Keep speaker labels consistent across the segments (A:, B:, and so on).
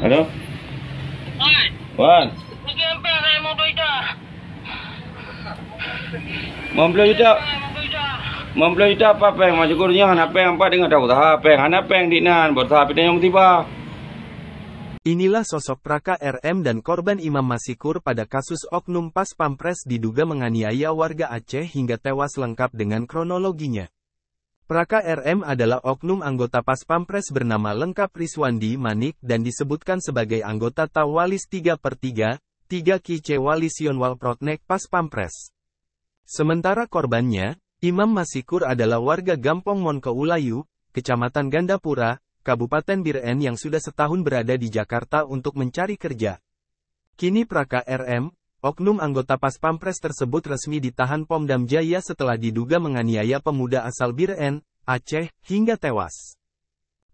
A: Halo? Wan. Wan. nag mau beli yung Mau beli Mabloy Mau beli da apa peng. Masigurnya hanapeng apa dengan tahu tahapeng. Hanapeng dinan. ini yang tiba. Inilah sosok Praka RM dan korban Imam Masikur pada kasus Oknum Pas Pampres diduga menganiaya warga Aceh hingga tewas lengkap dengan kronologinya. Praka RM adalah oknum anggota Pas Pampres bernama lengkap Riswandi Manik dan disebutkan sebagai anggota Tawalis 3 per 3, 3 Kice Walisionwal Protnek Pas Pampres. Sementara korbannya, Imam Masikur adalah warga Gampong Monkeulayu, Kecamatan Gandapura, Kabupaten Biren yang sudah setahun berada di Jakarta untuk mencari kerja. Kini Praka RM, Oknum anggota Pas Pampres tersebut resmi ditahan Pomdam Jaya setelah diduga menganiaya pemuda asal Biren, Aceh, hingga tewas.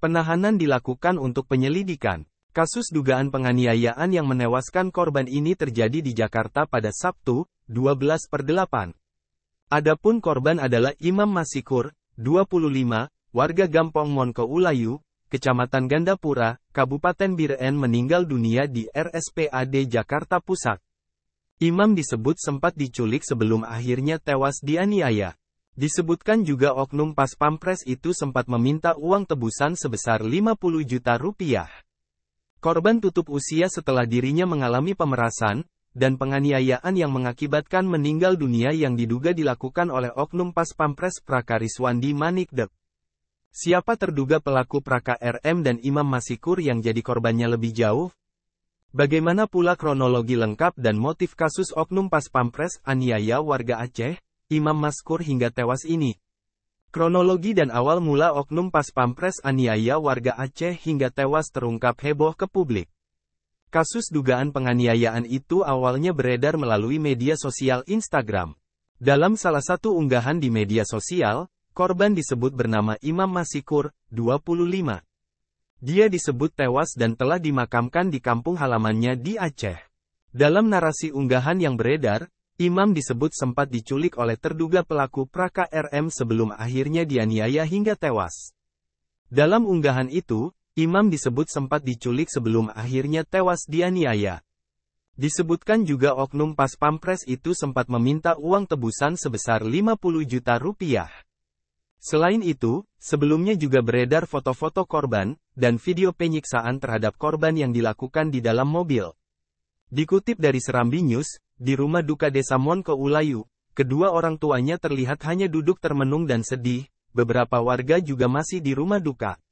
A: Penahanan dilakukan untuk penyelidikan. Kasus dugaan penganiayaan yang menewaskan korban ini terjadi di Jakarta pada Sabtu, 12 per 8. Adapun korban adalah Imam Masikur, 25, warga Gampong Monko Ulayu, Kecamatan Gandapura, Kabupaten Biren meninggal dunia di RSPAD Jakarta Pusat. Imam disebut sempat diculik sebelum akhirnya tewas dianiaya. Disebutkan juga oknum pas pampres itu sempat meminta uang tebusan sebesar 50 juta rupiah. Korban tutup usia setelah dirinya mengalami pemerasan, dan penganiayaan yang mengakibatkan meninggal dunia yang diduga dilakukan oleh oknum pas pampres Prakariswandi Manikdep. Siapa terduga pelaku Praka RM dan Imam Masikur yang jadi korbannya lebih jauh, Bagaimana pula kronologi lengkap dan motif kasus Oknum Pas Pampres aniaya warga Aceh, Imam Maskur hingga tewas ini? Kronologi dan awal mula Oknum Pas Pampres aniaya warga Aceh hingga tewas terungkap heboh ke publik. Kasus dugaan penganiayaan itu awalnya beredar melalui media sosial Instagram. Dalam salah satu unggahan di media sosial, korban disebut bernama Imam Masikur, 25. Dia disebut tewas dan telah dimakamkan di kampung halamannya di Aceh. Dalam narasi unggahan yang beredar, Imam disebut sempat diculik oleh terduga pelaku Praka RM sebelum akhirnya dianiaya hingga tewas. Dalam unggahan itu, Imam disebut sempat diculik sebelum akhirnya tewas dianiaya. Disebutkan juga oknum pas pampres itu sempat meminta uang tebusan sebesar 50 juta rupiah. Selain itu, sebelumnya juga beredar foto-foto korban, dan video penyiksaan terhadap korban yang dilakukan di dalam mobil. Dikutip dari Serambi News, di rumah duka desa Monko Ulayu, kedua orang tuanya terlihat hanya duduk termenung dan sedih, beberapa warga juga masih di rumah duka.